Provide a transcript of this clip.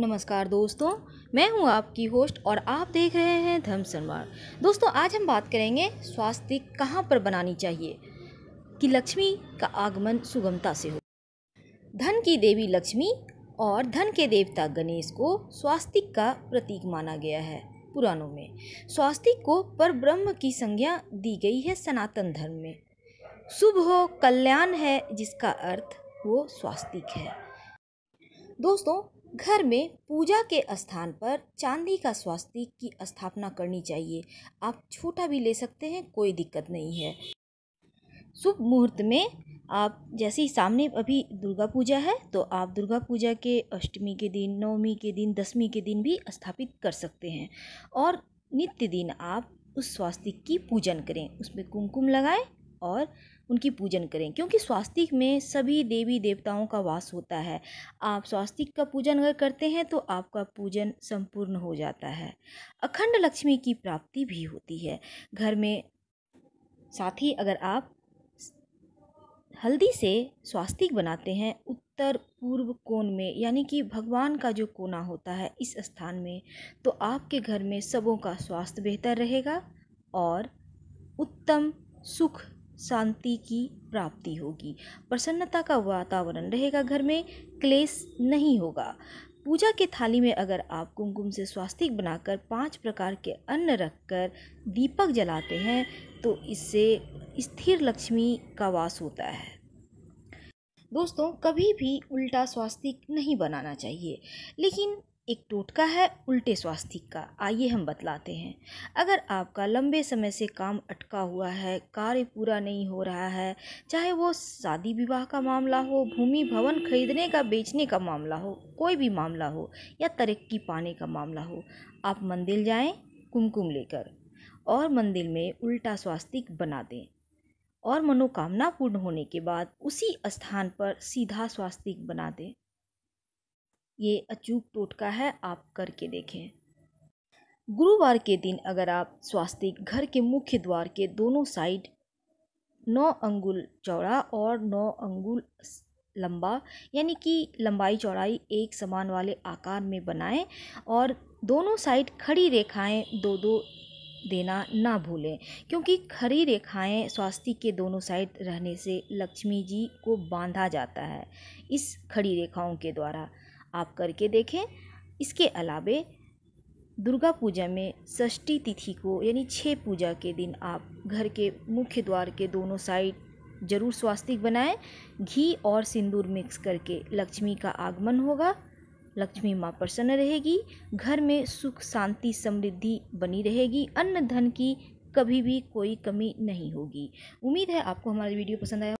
नमस्कार दोस्तों मैं हूं आपकी होस्ट और आप देख रहे हैं धर्म सनवार दोस्तों आज हम बात करेंगे स्वास्थ्य कहाँ पर बनानी चाहिए कि लक्ष्मी का आगमन सुगमता से हो धन की देवी लक्ष्मी और धन के देवता गणेश को स्वास्तिक का प्रतीक माना गया है पुराणों में स्वास्तिक को पर ब्रह्म की संज्ञा दी गई है सनातन धर्म में शुभ हो कल्याण है जिसका अर्थ वो स्वास्तिक है दोस्तों घर में पूजा के स्थान पर चांदी का स्वास्तिक की स्थापना करनी चाहिए आप छोटा भी ले सकते हैं कोई दिक्कत नहीं है शुभ मुहूर्त में आप जैसे ही सामने अभी दुर्गा पूजा है तो आप दुर्गा पूजा के अष्टमी के दिन नवमी के दिन दसवीं के दिन भी स्थापित कर सकते हैं और नित्य दिन आप उस स्वास्तिक की पूजन करें उसमें कुमकुम लगाएं और उनकी पूजन करें क्योंकि स्वास्तिक में सभी देवी देवताओं का वास होता है आप स्वास्तिक का पूजन अगर करते हैं तो आपका पूजन संपूर्ण हो जाता है अखंड लक्ष्मी की प्राप्ति भी होती है घर में साथ ही अगर आप हल्दी से स्वास्तिक बनाते हैं उत्तर पूर्व कोण में यानी कि भगवान का जो कोना होता है इस स्थान में तो आपके घर में सबों का स्वास्थ्य बेहतर रहेगा और उत्तम सुख शांति की प्राप्ति होगी प्रसन्नता का वातावरण रहेगा घर में क्लेश नहीं होगा पूजा के थाली में अगर आप कुमकुम से स्वास्तिक बनाकर पांच प्रकार के अन्न रखकर दीपक जलाते हैं तो इससे स्थिर लक्ष्मी का वास होता है दोस्तों कभी भी उल्टा स्वास्तिक नहीं बनाना चाहिए लेकिन एक टोटका है उल्टे स्वास्तिक का आइए हम बतलाते हैं अगर आपका लंबे समय से काम अटका हुआ है कार्य पूरा नहीं हो रहा है चाहे वो शादी विवाह का मामला हो भूमि भवन खरीदने का बेचने का मामला हो कोई भी मामला हो या तरक्की पाने का मामला हो आप मंदिर जाएं कुमकुम लेकर और मंदिर में उल्टा स्वास्तिक बना दें और मनोकामना पूर्ण होने के बाद उसी स्थान पर सीधा स्वास्तिक बना दें ये अचूक टोटका है आप करके देखें गुरुवार के दिन अगर आप स्वास्तिक घर के मुख्य द्वार के दोनों साइड नौ अंगुल चौड़ा और नौ अंगुल लंबा यानी कि लंबाई चौड़ाई एक समान वाले आकार में बनाएं और दोनों साइड खड़ी रेखाएं दो दो देना ना भूलें क्योंकि खड़ी रेखाएं स्वास्तिक के दोनों साइड रहने से लक्ष्मी जी को बांधा जाता है इस खड़ी रेखाओं के द्वारा आप करके देखें इसके अलावे दुर्गा पूजा में षष्ठी तिथि को यानी छः पूजा के दिन आप घर के मुख्य द्वार के दोनों साइड जरूर स्वास्तिक बनाएं घी और सिंदूर मिक्स करके लक्ष्मी का आगमन होगा लक्ष्मी माँ प्रसन्न रहेगी घर में सुख शांति समृद्धि बनी रहेगी अन्न धन की कभी भी कोई कमी नहीं होगी उम्मीद है आपको हमारा वीडियो पसंद आया